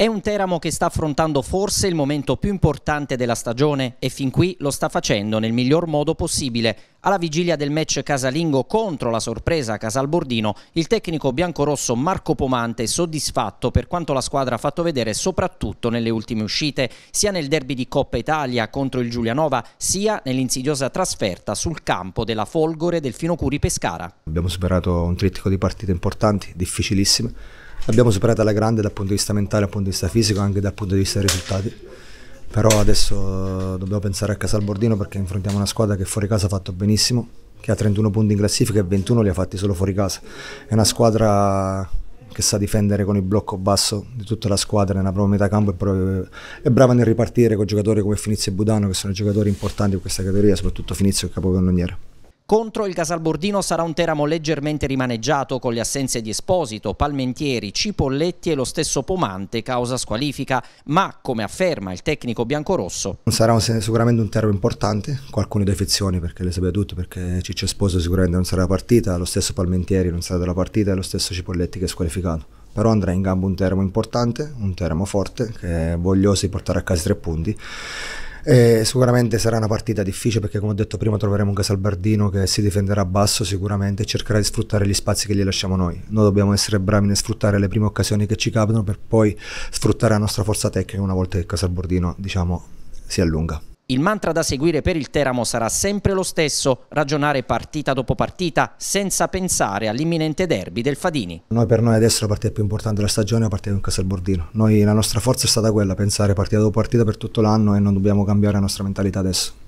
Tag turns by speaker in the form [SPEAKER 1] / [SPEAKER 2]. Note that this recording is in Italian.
[SPEAKER 1] È un Teramo che sta affrontando forse il momento più importante della stagione e fin qui lo sta facendo nel miglior modo possibile. Alla vigilia del match casalingo contro la sorpresa Casalbordino, il tecnico biancorosso Marco Pomante è soddisfatto per quanto la squadra ha fatto vedere soprattutto nelle ultime uscite, sia nel derby di Coppa Italia contro il Giulianova, sia nell'insidiosa trasferta sul campo della Folgore del Finocuri Pescara. Abbiamo
[SPEAKER 2] superato un trittico di partite importanti, difficilissime l'abbiamo superata alla grande dal punto di vista mentale, dal punto di vista fisico, anche dal punto di vista dei risultati. Però adesso eh, dobbiamo pensare a Casalbordino perché affrontiamo una squadra che fuori casa ha fatto benissimo, che ha 31 punti in classifica e 21 li ha fatti solo fuori casa. È una squadra che sa difendere con il blocco basso di tutta la squadra nella propria metà campo e è brava nel ripartire con giocatori come Finizio e Budano che sono giocatori importanti in questa categoria, soprattutto Finizio e capocannoniere.
[SPEAKER 1] Contro il Casalbordino sarà un Teramo leggermente rimaneggiato con le assenze di Esposito, Palmentieri, Cipolletti e lo stesso Pomante, causa squalifica, ma come afferma il tecnico biancorosso.
[SPEAKER 2] Sarà sicuramente un Teramo importante, qualcune defezioni perché le sapeva tutte, perché Ciccio Esposito sicuramente non sarà partita, lo stesso Palmentieri non sarà della partita e lo stesso Cipolletti che è squalificato però andrà in gambo un Teramo importante, un Teramo forte, che è voglioso di portare a casa tre punti e sicuramente sarà una partita difficile perché come ho detto prima troveremo un Casalbardino che si difenderà basso sicuramente e cercherà di sfruttare gli spazi che gli lasciamo noi. Noi dobbiamo essere bravi nel sfruttare le prime occasioni che ci capitano per poi sfruttare la nostra forza tecnica una volta che Casalbardino diciamo, si allunga.
[SPEAKER 1] Il mantra da seguire per il Teramo sarà sempre lo stesso, ragionare partita dopo partita senza pensare all'imminente derby del Fadini.
[SPEAKER 2] Noi per noi adesso la partita più importante della stagione è la partita con Casalbordino. Noi la nostra forza è stata quella, pensare partita dopo partita per tutto l'anno e non dobbiamo cambiare la nostra mentalità adesso.